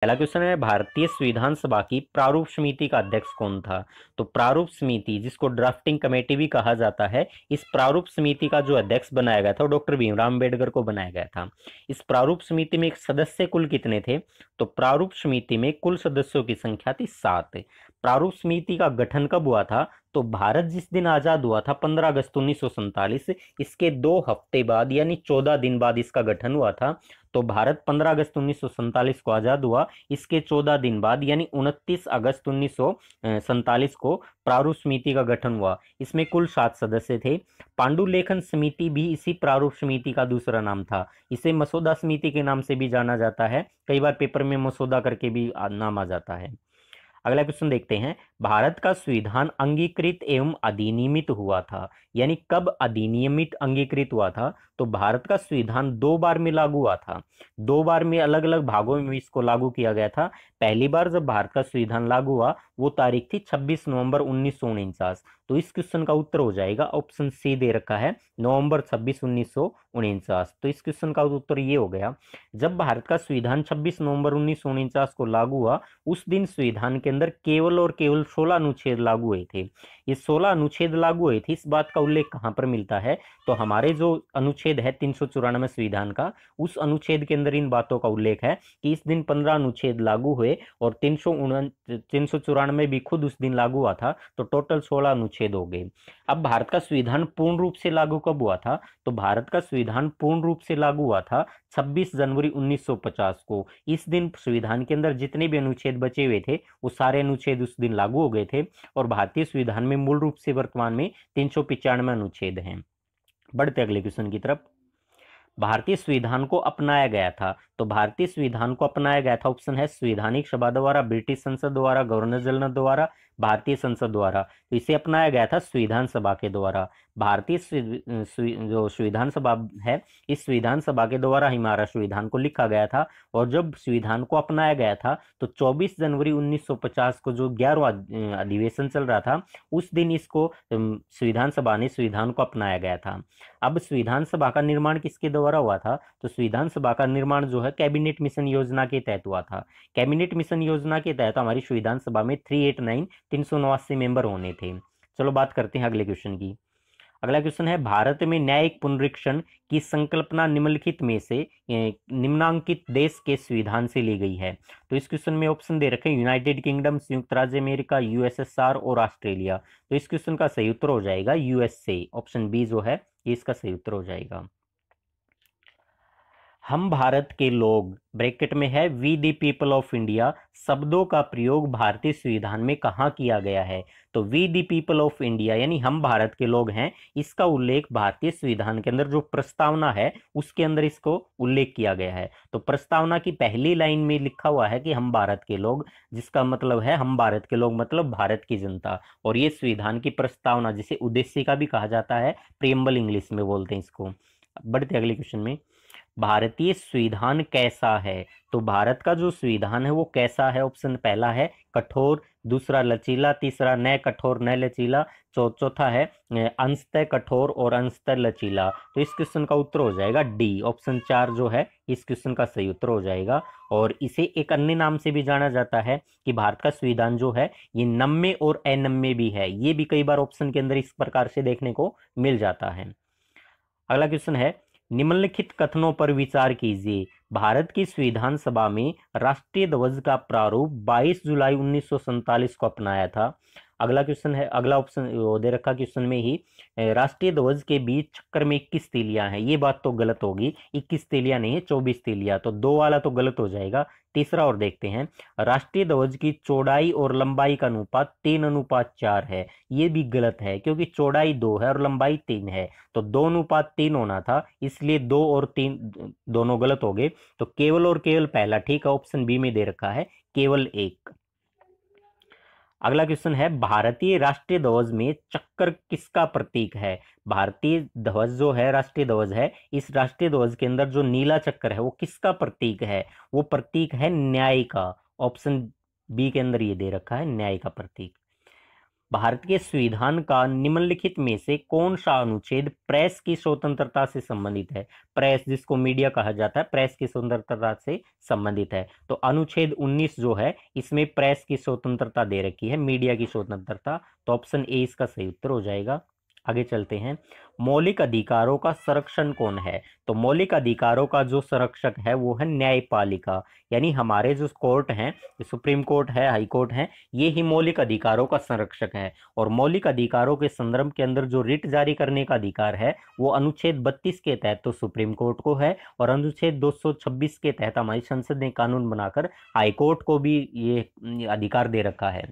पहला क्वेश्चन है भारतीय संविधान सभा की प्रारूप समिति का अध्यक्ष कौन था तो प्रारूप समिति जिसको ड्राफ्टिंग कमेटी भी कहा जाता है इस प्रारूप समिति का जो अध्यक्ष बनाया गया था वो डॉक्टर भीमराव अम्बेडकर को बनाया गया था इस प्रारूप समिति में एक सदस्य कुल कितने थे तो प्रारूप समिति में कुल सदस्यों की संख्या थी सात प्रारूप समिति का गठन कब हुआ था तो भारत जिस दिन आज़ाद हुआ था 15 अगस्त उन्नीस इसके दो हफ्ते बाद यानी 14 दिन बाद इसका गठन हुआ था तो भारत 15 अगस्त उन्नीस को आज़ाद हुआ इसके 14 दिन बाद यानी 29 अगस्त उन्नीस को प्रारूप समिति का गठन हुआ इसमें कुल सात सदस्य थे पांडुलेखन समिति भी इसी प्रारूप समिति का दूसरा नाम था इसे मसौदा समिति के नाम से भी जाना जाता है कई बार पेपर में मसौदा करके भी नाम आ जाता है अगला क्वेश्चन देखते हैं भारत का संविधान अंगीकृत एवं अधिनियमित हुआ था यानी कब अधिनियमित अंगीकृत हुआ था तो भारत का संविधान दो बार में लागू हुआ था दो बार में अलग अलग भागों में इसको लागू किया गया था पहली बार जब भारत का संविधान लागू हुआ वो तारीख थी 26 नवंबर उन्नीस तो इस क्वेश्चन का उत्तर हो जाएगा ऑप्शन सी दे रखा है नवंबर छब्बीस उन्नीस तो इस क्वेश्चन का उत्तर ये हो गया जब भारत का संविधान 26 नवंबर उन्नीस को लागू हुआ उस दिन संविधान के अंदर केवल और केवल सोलह अनुच्छेद लागू हुए थे ये 16 अनुच्छेद लागू हुए थे इस बात का उल्लेख कहाँ पर मिलता है तो हमारे जो अनुच्छेद है तीन सौ चौरानवे संविधान का उस अनुच्छेद के अंदर इन बातों का उल्लेख है कि इस दिन पंद्रह अनुच्छेद लागू हुए और तीन सौ तीन सौ चौरानवे भी खुद उस दिन लागू हुआ था तो टोटल सोलह अनुच्छेद हो गए अब भारत का संविधान पूर्ण रूप से लागू कब हुआ था तो भारत का संविधान पूर्ण रूप से लागू हुआ था 26 जनवरी 1950 को इस दिन संविधान के अंदर जितने भी अनुच्छेद बचे हुए थे वो सारे अनुच्छेद उस दिन लागू हो गए थे और भारतीय संविधान में मूल रूप से वर्तमान में तीन सौ पिचानवे अनुच्छेद हैं बढ़ते अगले क्वेश्चन की तरफ भारतीय संविधान को अपनाया गया था तो भारतीय संविधान को अपनाया गया था ऑप्शन है संवैधानिक सभा द्वारा ब्रिटिश संसद द्वारा गवर्नर जनरल द्वारा भारतीय संसद द्वारा तो इसे अपनाया गया था संविधान सभा के द्वारा भारतीय जो संविधान सभा है इस संविधान सभा के द्वारा हमारा संविधान को लिखा गया था और जब संविधान को अपनाया गया था तो 24 जनवरी 1950 को जो ग्यारहवा अधिवेशन चल रहा था उस दिन इसको संविधान सभा ने संविधान को अपनाया गया था अब संविधान सभा का निर्माण किसके द्वारा हुआ था तो संविधान सभा का निर्माण जो है कैबिनेट मिशन योजना के तहत हुआ था कैबिनेट मिशन योजना के तहत हमारी संविधान सभा में थ्री एट नाइन तीन सौ नवासी मेंबर होने थे चलो बात करते हैं अगले क्वेश्चन की अगला क्वेश्चन है भारत में न्यायिक पुनरीक्षण की संकल्पना निम्नलिखित में से निम्नांकित देश के संविधान से ली गई है तो इस क्वेश्चन में ऑप्शन दे रखे यूनाइटेड किंगडम संयुक्त राज्य अमेरिका यूएसएसआर और ऑस्ट्रेलिया तो इस क्वेश्चन का सही उत्तर हो जाएगा यूएसए ऑप्शन बी जो है इसका सही उत्तर हो जाएगा हम भारत के लोग ब्रैकेट में है we the people of India शब्दों का प्रयोग भारतीय संविधान में कहाँ किया गया है तो we the people of India यानी हम भारत के लोग हैं इसका उल्लेख भारतीय संविधान के अंदर जो प्रस्तावना है उसके अंदर इसको उल्लेख किया गया है तो प्रस्तावना की पहली लाइन में लिखा हुआ है कि हम भारत के लोग जिसका मतलब है हम भारत के लोग मतलब भारत की जनता और ये संविधान की प्रस्तावना जिसे उद्देश्य का भी कहा जाता है प्रियम्बल इंग्लिश में बोलते हैं इसको बढ़ते अगले क्वेश्चन में भारतीय संविधान कैसा है तो भारत का जो संविधान है वो कैसा है ऑप्शन पहला है कठोर दूसरा लचीला तीसरा न कठोर न लचीला चौथा है अंशतः कठोर और अंशतः लचीला तो इस क्वेश्चन का उत्तर हो जाएगा डी ऑप्शन चार जो है इस क्वेश्चन का सही उत्तर हो जाएगा और इसे एक अन्य नाम से भी जाना जाता है कि भारत का संविधान जो है ये नम्मे और अनम्मे भी है ये भी कई बार ऑप्शन के अंदर इस प्रकार से देखने को मिल जाता है अगला क्वेश्चन है निम्नलिखित कथनों पर विचार कीजिए भारत की संविधान सभा में राष्ट्रीय ध्वज का प्रारूप 22 जुलाई उन्नीस को अपनाया था अगला क्वेश्चन है अगला ऑप्शन दे रखा क्वेश्चन में ही राष्ट्रीय ध्वज के बीच चक्कर में इक्कीस तेलियां हैं ये बात तो गलत होगी इक्कीस तेलियां नहीं है चौबीस तेलियां तो दो वाला तो गलत हो जाएगा तीसरा और देखते हैं राष्ट्रीय ध्वज की चौड़ाई और लंबाई का अनुपात तीन अनुपात चार है ये भी गलत है क्योंकि चौड़ाई दो है और लंबाई तीन है तो दो अनुपात तीन होना था इसलिए दो और तीन दोनों गलत हो गए तो केवल और केवल पहला ठीक है ऑप्शन बी में दे रखा है केवल एक अगला क्वेश्चन है भारतीय राष्ट्रीय ध्वज में चक्कर किसका प्रतीक है भारतीय ध्वज जो है राष्ट्रीय ध्वज है इस राष्ट्रीय ध्वज के अंदर जो नीला चक्कर है वो किसका प्रतीक है वो प्रतीक है न्याय का ऑप्शन बी के अंदर ये दे रखा है न्याय का प्रतीक भारत के संविधान का निम्नलिखित में से कौन सा अनुच्छेद प्रेस की स्वतंत्रता से संबंधित है प्रेस जिसको मीडिया कहा जाता है प्रेस की स्वतंत्रता से संबंधित है तो अनुच्छेद 19 जो है इसमें प्रेस की स्वतंत्रता दे रखी है मीडिया की स्वतंत्रता तो ऑप्शन ए इसका सही उत्तर हो जाएगा आगे चलते हैं मौलिक अधिकारों का संरक्षण कौन है तो मौलिक अधिकारों का जो संरक्षक है वो है न्यायपालिका यानी हमारे जो कोर्ट हैं सुप्रीम कोर्ट है हाई कोर्ट है ये ही मौलिक अधिकारों का संरक्षक है और मौलिक अधिकारों के संदर्भ के अंदर जो रिट जारी करने का अधिकार है वो अनुच्छेद 32 के तहत तो सुप्रीम कोर्ट को है और अनुच्छेद दो के तहत हमारी संसद ने कानून बनाकर हाईकोर्ट को भी ये अधिकार दे रखा है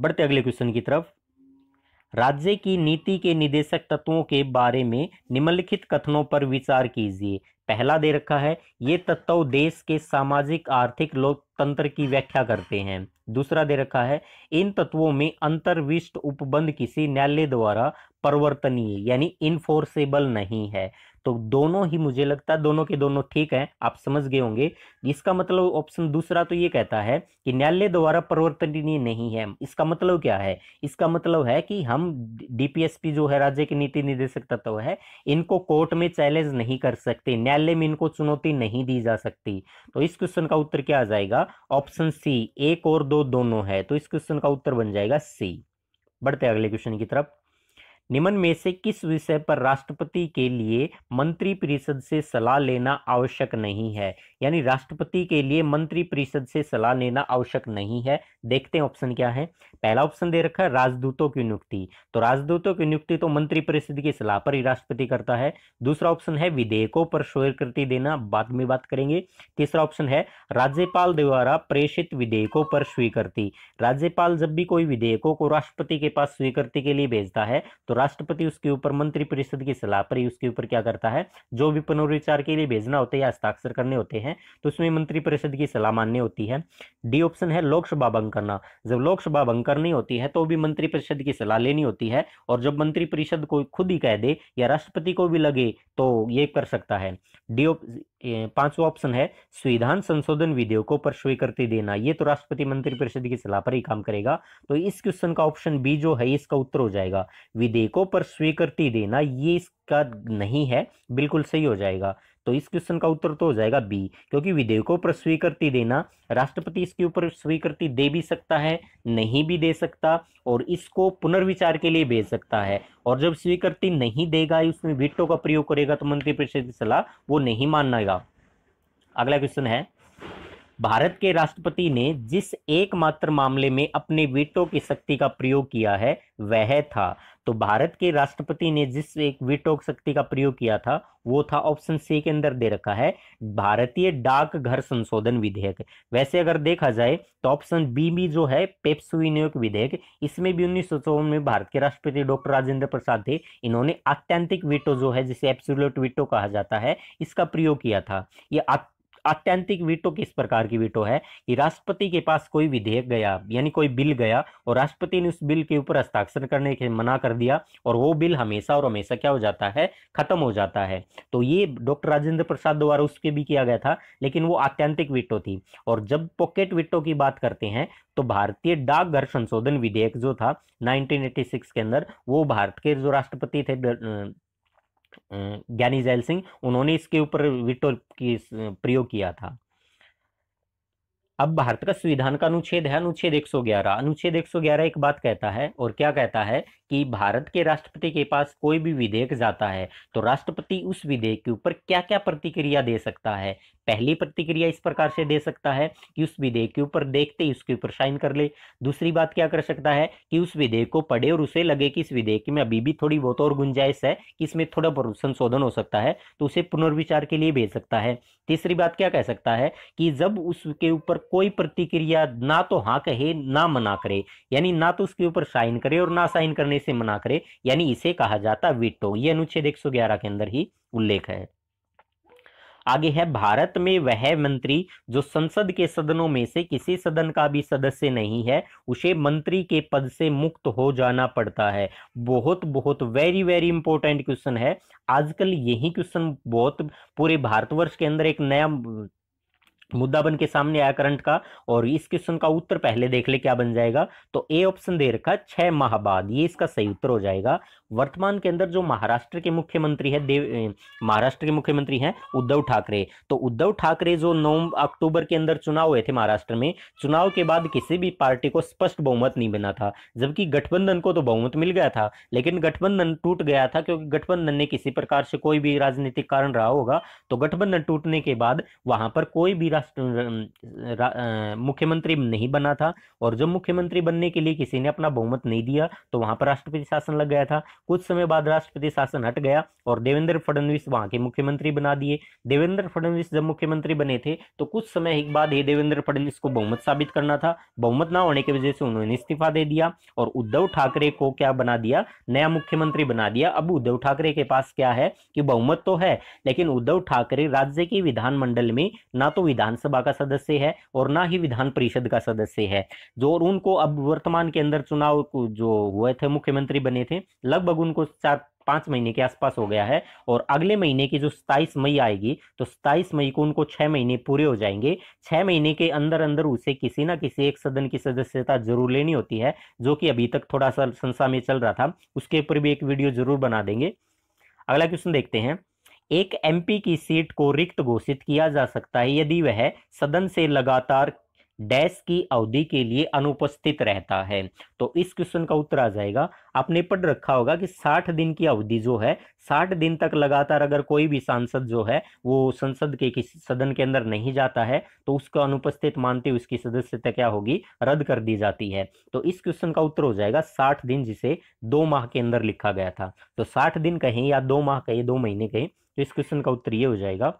बढ़ते अगले क्वेश्चन की तरफ राज्य की नीति के निदेशक तत्वों के बारे में निम्नलिखित कथनों पर विचार कीजिए पहला दे रखा है ये तत्व देश के सामाजिक आर्थिक लोकतंत्र की व्याख्या करते हैं दूसरा दे रखा है इन तत्वों में अंतर्विष्ट उपबंध किसी न्यायालय द्वारा परिवर्तनीय यानी इनफोर्सेबल नहीं है तो दोनों ही मुझे लगता है दोनों के दोनों ठीक हैं आप समझ गए होंगे इसका मतलब ऑप्शन दूसरा तो ये कहता है कि न्यायालय द्वारा परिवर्तनीय नहीं है इसका मतलब क्या है इसका मतलब है कि हम डीपीएसपी जो है राज्य के नीति निर्देशक तत्व है इनको कोर्ट में चैलेंज नहीं कर सकते न्यायालय न्यायालय में इनको चुनौती नहीं दी जा सकती तो इस क्वेश्चन का उत्तर क्या आ जाएगा ऑप्शन सी एक और दो दोनों है तो इस क्वेश्चन का उत्तर बन जाएगा सी बढ़ते अगले क्वेश्चन की तरफ निम्न में से किस विषय पर राष्ट्रपति के लिए मंत्री परिषद से सलाह लेना आवश्यक नहीं है यानी राष्ट्रपति के लिए मंत्री परिषद से सलाह लेना आवश्यक नहीं है देखते हैं ऑप्शन क्या है पहला ऑप्शन दे रखा है राजदूतों की नियुक्ति तो राजदूतों की नियुक्ति तो मंत्री परिषद की सलाह पर ही राष्ट्रपति करता है दूसरा ऑप्शन है विधेयकों पर स्वीकृति देना बाद में बात करेंगे तीसरा ऑप्शन है राज्यपाल द्वारा प्रेषित विधेयकों पर स्वीकृति राज्यपाल जब भी कोई विधेयकों को राष्ट्रपति के पास स्वीकृति के लिए भेजता है तो राष्ट्रपति उसके ऊपर मंत्रिपरिषद की सलाह पर ही उसके ऊपर क्या करता है जो भी पुनर्विचार के लिए भेजना होता है या हस्ताक्षर करने होते हैं तो उसमें मंत्रिपरिषद की सलाह मान्य होती है डी ऑप्शन है लोकसभा भंग करना जब लोकसभा भंग करनी होती है तो भी मंत्रिपरिषद की सलाह लेनी होती है और जब मंत्रिपरिषद को खुद ही कह दे या राष्ट्रपति को भी लगे तो ये कर सकता है डी पांचवा ऑप्शन है संविधान संशोधन विधेयकों पर स्वीकृति देना ये तो राष्ट्रपति मंत्रिपरिषद की सलाह पर ही काम करेगा तो इस क्वेश्चन का ऑप्शन बी जो है इसका उत्तर हो जाएगा विधेयकों पर स्वीकृति देना ये इसका नहीं है बिल्कुल सही हो जाएगा तो इस क्वेश्चन का उत्तर तो हो जाएगा बी क्योंकि विधेयकों पर स्वीकृति देना राष्ट्रपति इसके ऊपर स्वीकृति दे भी सकता है नहीं भी दे सकता और इसको पुनर्विचार के लिए भेज सकता है और जब स्वीकृति नहीं देगा उसमें वीटो का प्रयोग करेगा तो मंत्रिपरिषद की सलाह वो नहीं मानना अगला क्वेश्चन है भारत के राष्ट्रपति ने जिस एकमात्र मामले में अपने वीटो की शक्ति का प्रयोग किया है वह था तो भारत के राष्ट्रपति ने जिस एक वीटो शक्ति का प्रयोग किया था वो था ऑप्शन सी के अंदर दे रखा है भारतीय डाक घर संशोधन विधेयक वैसे अगर देखा जाए तो ऑप्शन बी भी जो है पेप्सुनियोग विधेयक इसमें भी उन्नीस में भारत के राष्ट्रपति डॉक्टर राजेंद्र प्रसाद थे इन्होंने आत्यंतिक वीटो जो है जिसे एप्सुलट वीटो कहा जाता है इसका प्रयोग किया था ये आत्यंतिक वीटो किस प्रकार की वीटो है कि राष्ट्रपति के पास कोई विधेयक गया यानी कोई बिल गया और राष्ट्रपति ने उस बिल के ऊपर हस्ताक्षर करने के मना कर दिया और वो बिल हमेशा और हमेशा क्या हो जाता है खत्म हो जाता है तो ये डॉक्टर राजेंद्र प्रसाद द्वारा उसके भी किया गया था लेकिन वो आत्यंतिक वीटो थी और जब पॉकेट विटो की बात करते हैं तो भारतीय डाकघर संशोधन विधेयक जो था 1986 के अंदर वो भारत के जो राष्ट्रपति थे ज्ञानी जैल सिंह उन्होंने इसके ऊपर विटो की प्रयोग किया था अब भारत का संविधान का अनुच्छेद है अनुच्छेद 111 अनुच्छेद 111 एक बात कहता है और क्या कहता है कि भारत के राष्ट्रपति के पास कोई भी विधेयक जाता है तो राष्ट्रपति उस विधेयक के ऊपर क्या क्या प्रतिक्रिया दे सकता है पहली प्रतिक्रिया इस प्रकार से दे सकता है कि उस विधेयक के ऊपर देखते ही उसके ऊपर साइन कर ले दूसरी बात क्या कर सकता है कि उस विधेयक को पढ़े और उसे लगे कि इस विधेयक में अभी भी थोड़ी बहुत और गुंजाइश है कि इसमें थोड़ा बहुत संशोधन हो सकता है तो उसे पुनर्विचार के लिए भेज सकता है तीसरी बात क्या कह सकता है कि जब उसके ऊपर कोई प्रतिक्रिया ना तो हाँ कहे ना मना करे यानी ना तो उसके ऊपर साइन करे और ना साइन करने से मना करे यानी इसे कहा जाता विटो ये अनुच्छेद एक के अंदर ही उल्लेख है आगे है भारत में वह मंत्री जो संसद के सदनों में से किसी सदन का भी सदस्य नहीं है उसे मंत्री के पद से मुक्त हो जाना पड़ता है बहुत बहुत वेरी वेरी इंपॉर्टेंट क्वेश्चन है आजकल यही क्वेश्चन बहुत पूरे भारतवर्ष के अंदर एक नया मुद्दा बन के सामने आया करंट का और इस क्वेश्चन का उत्तर पहले देख ले क्या बन जाएगा तो ए ऑप्शन दे रखा छह माह बाद ये इसका सही उत्तर हो जाएगा वर्तमान के अंदर जो महाराष्ट्र के मुख्यमंत्री है देव महाराष्ट्र के मुख्यमंत्री हैं उद्धव ठाकरे तो उद्धव ठाकरे जो नौ अक्टूबर के अंदर चुनाव हुए थे महाराष्ट्र में चुनाव के बाद किसी भी पार्टी को स्पष्ट बहुमत नहीं बना था जबकि गठबंधन को तो बहुमत मिल गया था लेकिन गठबंधन टूट गया था क्योंकि गठबंधन ने किसी प्रकार से कोई भी राजनीतिक कारण रहा होगा तो गठबंधन टूटने के बाद वहां पर कोई भी राष्ट्र मुख्यमंत्री नहीं बना था और जब मुख्यमंत्री बनने के लिए किसी ने अपना बहुमत नहीं दिया तो वहां पर राष्ट्रपति शासन लग गया था कुछ समय बाद राष्ट्रपति शासन हट गया और देवेंद्र फडणवीस वहां के मुख्यमंत्री बना दिए देवेंद्र फडणवीस जब मुख्यमंत्री बने थे तो कुछ समय एक बाद ही देवेंद्र फडणवीस को बहुमत साबित करना था बहुमत ना होने की वजह से उन्होंने इस्तीफा दे दिया और उद्धव ठाकरे को क्या बना दिया नया मुख्यमंत्री बना दिया अब उद्धव ठाकरे के पास क्या है कि बहुमत तो है लेकिन उद्धव ठाकरे राज्य के विधानमंडल में ना तो विधान विधानसभा का सदस्य है और ना ही विधान परिषद का सदस्य है जो और उनको अब वर्तमान के अंदर चुनाव जो हुए थे मुख्यमंत्री बने थे लगभग उनको चार पाँच महीने के आसपास हो गया है और अगले महीने की जो सताईस मई आएगी तो सताईस मई को उनको छः महीने पूरे हो जाएंगे छः महीने के अंदर अंदर उसे किसी ना किसी एक सदन की सदस्यता जरूर लेनी होती है जो कि अभी तक थोड़ा सा संसा में चल रहा था उसके ऊपर भी एक वीडियो जरूर बना देंगे अगला क्वेश्चन देखते हैं एक एमपी की सीट को रिक्त घोषित किया जा सकता है यदि वह सदन से लगातार डैश की अवधि के लिए अनुपस्थित रहता है तो इस क्वेश्चन का उत्तर आ जाएगा आपने पढ़ रखा होगा कि 60 दिन की अवधि जो है 60 दिन तक लगातार अगर कोई भी सांसद जो है वो संसद के किसी सदन के अंदर नहीं जाता है तो उसको अनुपस्थित मानते उसकी सदस्यता क्या होगी रद्द कर दी जाती है तो इस क्वेश्चन का उत्तर हो जाएगा साठ दिन जिसे दो माह के अंदर लिखा गया था तो साठ दिन कहें या दो माह कहें दो महीने कहें इस क्वेश्चन का उत्तर ये हो जाएगा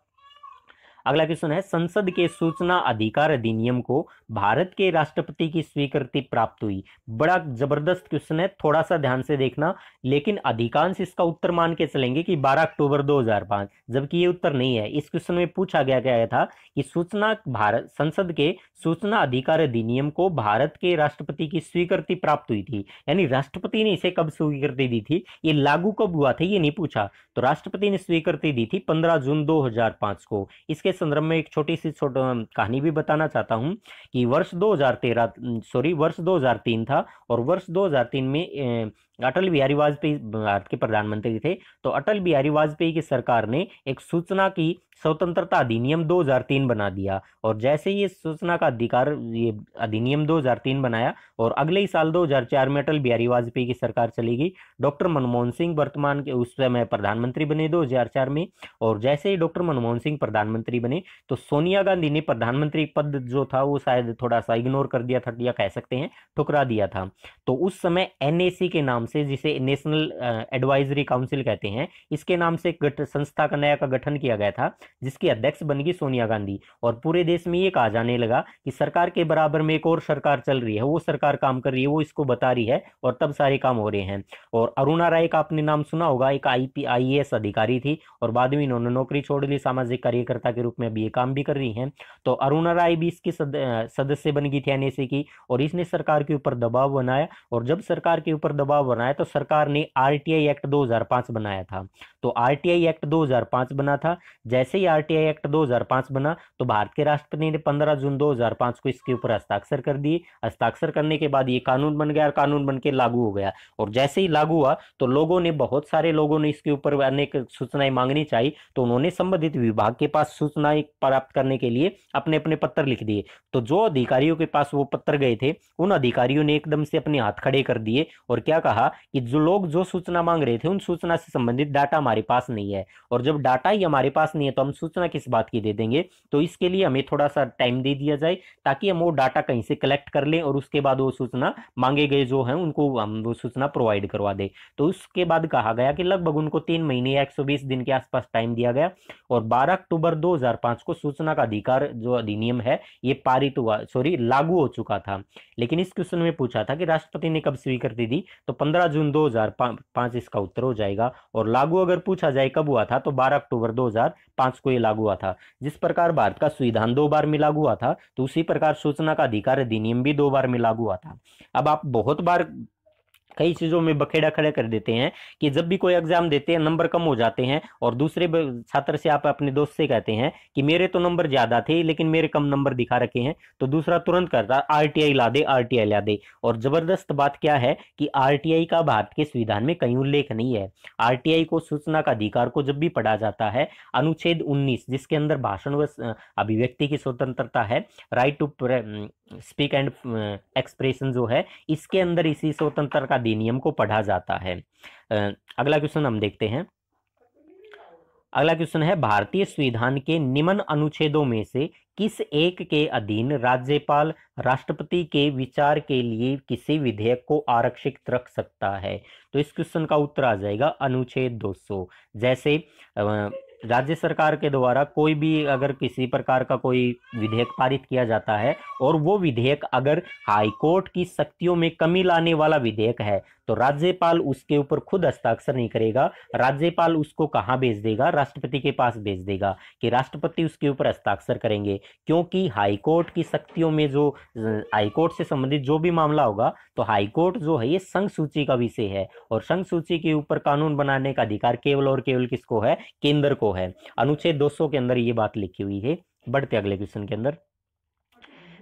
अगला क्वेश्चन है संसद के सूचना अधिकार अधिनियम को भारत के राष्ट्रपति की स्वीकृति प्राप्त हुई बड़ा जबरदस्त क्वेश्चन है थोड़ा सा ध्यान से देखना लेकिन अधिकांश इसका उत्तर मान के चलेंगे कि 12 अक्टूबर 2005 जबकि ये उत्तर नहीं है इस क्वेश्चन में पूछा गया गया था कि सूचना भारत संसद के सूचना अधिकार अधिनियम को भारत के राष्ट्रपति की स्वीकृति प्राप्त हुई थी यानी राष्ट्रपति ने इसे कब स्वीकृति दी थी ये लागू कब हुआ था ये नहीं पूछा तो राष्ट्रपति ने स्वीकृति दी थी पंद्रह जून दो को इसके के संदर्भ में एक छोटी सी छोट कहानी भी बताना चाहता हूँ कि वर्ष 2013 सॉरी वर्ष 2003 था और वर्ष 2003 में अटल बिहारी वाजपेयी भारत के प्रधानमंत्री थे तो अटल बिहारी वाजपेयी की सरकार ने एक सूचना की स्वतंत्रता अधिनियम 2003 बना दिया और जैसे ही सूचना का अधिकार ये अधिनियम 2003 बनाया और अगले ही साल 2004 में अटल बिहारी वाजपेयी की सरकार चली गई डॉक्टर मनमोहन सिंह वर्तमान के उस समय प्रधानमंत्री बने 2004 में और जैसे ही डॉक्टर मनमोहन सिंह प्रधानमंत्री बने तो सोनिया गांधी ने प्रधानमंत्री पद जो था वो शायद थोड़ा सा इग्नोर कर दिया था या कह सकते हैं ठुकरा दिया था तो उस समय एन के नाम से जिसे नेशनल एडवाइजरी काउंसिल कहते हैं इसके नाम से गठ, संस्था का नया का गठन किया गया था जिसकी अध्यक्ष बन गई सोनिया गांधी और पूरे देश में ये कहा जाने लगा कि सरकार के बराबर में एक और सरकार चल रही है वो सरकार काम कर रही है वो इसको बता रही है और तब सारे काम हो रहे हैं और अरुणा राय का आपने नाम सुना होगा एक आई पी अधिकारी थी और बाद में इन्होंने नौकरी छोड़ ली सामाजिक कार्यकर्ता के रूप में अभी ये काम भी कर रही हैं तो अरुणा राय भी इसकी सदस्य बन गई थी एनएसए की और इसने सरकार के ऊपर दबाव बनाया और जब सरकार के ऊपर दबाव करना है तो सरकार ने आरटीआई एक्ट 2005 बनाया था तो आरटीआई एक्ट 2005 बना था जैसे ही आरटीआई एक्ट 2005 बना तो भारत के राष्ट्रपति ने 15 जून 2005 को इसके ऊपर हस्ताक्षर कर दिए हस्ताक्षर करने के बाद ये कानून बन गया और कानून बन के लागू हो गया और जैसे ही लागू हुआ तो लोगों ने बहुत सारे लोगों ने इसके ऊपर अनेक सूचनाएं मांगनी चाहिए तो उन्होंने संबंधित विभाग के पास सूचनाएं प्राप्त करने के लिए अपने अपने पत्र लिख दिए तो जो अधिकारियों के पास वो पत्र गए थे उन अधिकारियों ने एकदम से अपने हाथ खड़े कर दिए और क्या कहा कहा कि जो लोग जो सूचना मांग रहे थे उन सूचना से संबंधित डाटा हमारे पास नहीं है और जब डाटा ही हमारे पास नहीं है तो हम सूचना किस बात की दे देंगे तो इसके लिए हमें थोड़ा सा टाइम दे दिया जाए ताकि हम वो डाटा कहीं से कलेक्ट कर लें और उसके बाद वो सूचना मांगे गए जो हैं उनको हम वो सूचना प्रोवाइड करवा दें तो उसके बाद कहा गया कि लगभग उनको तीन महीने या एक दिन के आसपास टाइम दिया गया और बारह अक्टूबर दो को सूचना का अधिकार जो अधिनियम है ये पारित हुआ सॉरी लागू हो चुका था लेकिन इस क्वेश्चन में पूछा था कि राष्ट्रपति ने कब स्वीकृति दी तो पंद्रह जून 2005 इसका उत्तर हो जाएगा और लागू अगर पूछा जाए कब हुआ था तो 12 अक्टूबर 2005 को ये लागू हुआ था जिस प्रकार भारत का संविधान दो बार में लागू हुआ था तो उसी प्रकार सूचना का अधिकार अधिनियम भी दो बार में लागू हुआ था अब आप बहुत बार कई चीज़ों में बखेड़ा खड़े कर देते हैं कि जब भी कोई एग्जाम देते हैं नंबर कम हो जाते हैं और दूसरे छात्र से आप अपने दोस्त से कहते हैं कि मेरे तो नंबर ज़्यादा थे लेकिन मेरे कम नंबर दिखा रखे हैं तो दूसरा तुरंत करता आर ला दे आर ला दे और ज़बरदस्त बात क्या है कि आर का भारत के संविधान में कहीं उल्लेख नहीं है आर को सूचना का अधिकार को जब भी पढ़ा जाता है अनुच्छेद उन्नीस जिसके अंदर भाषण व अभिव्यक्ति की स्वतंत्रता है right to speak and expression जो है इसके अंदर इसी स्वतंत्रता अधिनियम को पढ़ा जाता है अगला क्वेश्चन हम देखते हैं अगला क्वेश्चन है भारतीय संविधान के निम्न अनुच्छेदों में से किस एक के अधीन राज्यपाल राष्ट्रपति के विचार के लिए किसी विधेयक को आरक्षित रख सकता है तो इस क्वेश्चन का उत्तर आ जाएगा अनुच्छेद 200 जैसे राज्य सरकार के द्वारा कोई भी अगर किसी प्रकार का कोई विधेयक पारित किया जाता है और वो विधेयक अगर हाईकोर्ट की शक्तियों में कमी लाने वाला विधेयक है तो राज्यपाल उसके ऊपर खुद हस्ताक्षर नहीं करेगा राज्यपाल उसको कहाँ भेज देगा राष्ट्रपति के पास भेज देगा कि राष्ट्रपति उसके ऊपर हस्ताक्षर करेंगे क्योंकि हाईकोर्ट की शक्तियों में जो हाईकोर्ट से संबंधित जो भी मामला होगा तो हाईकोर्ट जो है ये संघ सूची का विषय है और संघ सूची के ऊपर कानून बनाने का अधिकार केवल और केवल किसको है केंद्र को है अनुच्छेद दो के अंदर ये बात लिखी हुई है बढ़ते अगले क्वेश्चन के अंदर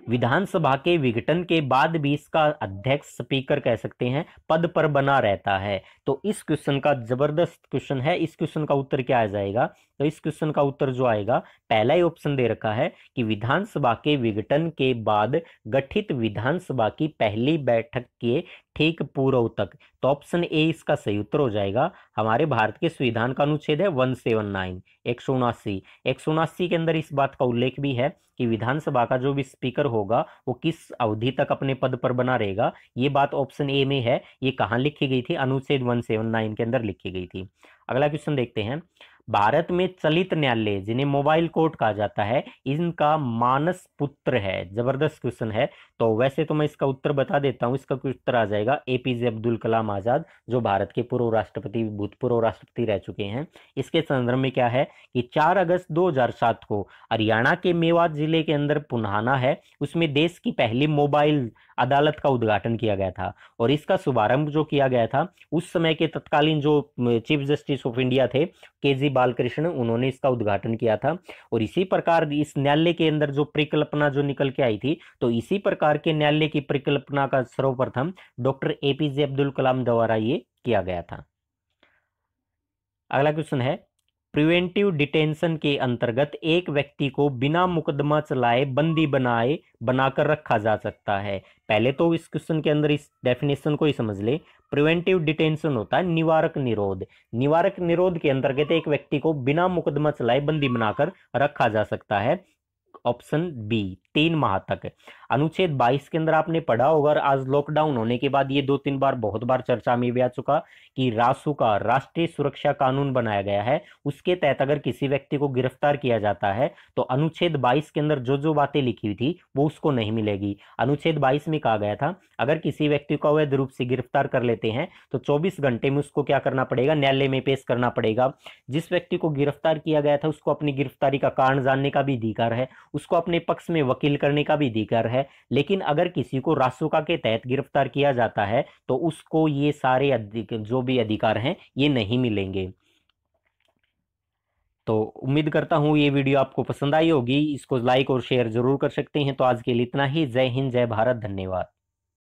विधानसभा के विघटन के बाद भी इसका अध्यक्ष स्पीकर कह सकते हैं पद पर बना रहता है तो इस क्वेश्चन का जबरदस्त क्वेश्चन है इस क्वेश्चन का उत्तर क्या आ जाएगा तो इस क्वेश्चन का उत्तर जो आएगा पहला ही ऑप्शन दे रखा है कि विधानसभा के विघटन के बाद गठित विधानसभा की पहली बैठक के ठीक पूर्व तक तो ऑप्शन ए इसका सही उत्तर हो जाएगा हमारे भारत के संविधान का अनुच्छेद है वन सेवन नाइन एक सौ उनासी एक सौ उनासी के अंदर इस बात का उल्लेख भी है कि विधानसभा का जो भी स्पीकर होगा वो किस अवधि तक अपने पद पर बना रहेगा ये बात ऑप्शन ए में है ये कहाँ लिखी गई थी अनुच्छेद वन सेवन नाइन के अंदर लिखी गई थी अगला क्वेश्चन देखते हैं भारत में चलित न्यायालय जिन्हें मोबाइल कोर्ट कहा जाता है इनका मानस पुत्र है जबरदस्त क्वेश्चन है तो वैसे तो मैं इसका उत्तर बता देता हूँ इसका उत्तर आ जाएगा एपीजे अब्दुल कलाम आजाद जो भारत के पूर्व राष्ट्रपति भूतपूर्व राष्ट्रपति रह चुके हैं इसके संदर्भ में क्या है कि चार अगस्त दो को हरियाणा के मेवात जिले के अंदर पुनहाना है उसमें देश की पहली मोबाइल अदालत का उद्घाटन किया गया था और इसका शुभारंभ जो किया गया था उस समय के तत्कालीन जो चीफ जस्टिस ऑफ इंडिया थे के जी बालकृष्ण उन्होंने इसका उद्घाटन किया था और इसी प्रकार इस न्यायालय के अंदर जो परिकल्पना जो निकल के आई थी तो इसी प्रकार के न्यायालय की परिकल्पना का सर्वप्रथम doctor A P J Abdul Kalam द्वारा ये किया गया था अगला क्वेश्चन है प्रिवेंटिव डिटेंशन के अंतर्गत एक व्यक्ति को बिना मुकदमा चलाए बंदी बनाए बनाकर रखा जा सकता है पहले तो इस क्वेश्चन के अंदर इस डेफिनेशन को ही समझ ले प्रिवेंटिव डिटेंशन होता है निवारक निरोध निवारक निरोध के अंतर्गत एक व्यक्ति को बिना मुकदमा चलाए बंदी बनाकर रखा जा सकता है ऑप्शन बी तीन माह तक अनुच्छेद 22 के अंदर आपने पढ़ा होगा और आज लॉकडाउन होने के बाद ये दो तीन बार बहुत बार चर्चा में भी आ चुका कि रासू का राष्ट्रीय सुरक्षा कानून बनाया गया है उसके तहत अगर किसी व्यक्ति को गिरफ्तार किया जाता है तो अनुच्छेद बाईस के अंदर जो जो बातें लिखी हुई थी वो उसको नहीं मिलेगी अनुच्छेद बाईस में कहा गया था अगर किसी व्यक्ति को अवैध रूप से गिरफ्तार कर लेते हैं तो चौबीस घंटे में उसको क्या करना पड़ेगा न्यायालय में पेश करना पड़ेगा जिस व्यक्ति को गिरफ्तार किया गया था उसको अपनी गिरफ्तारी का कारण जानने का भी अधिकार है उसको अपने पक्ष में वकील करने का भी अधिकार है है लेकिन अगर किसी को रासुका के तहत गिरफ्तार किया जाता है तो उसको ये सारे जो भी अधिकार हैं ये नहीं मिलेंगे तो उम्मीद करता हूँ ये वीडियो आपको पसंद आई होगी इसको लाइक और शेयर जरूर कर सकते हैं तो आज के लिए इतना ही जय हिंद जय भारत धन्यवाद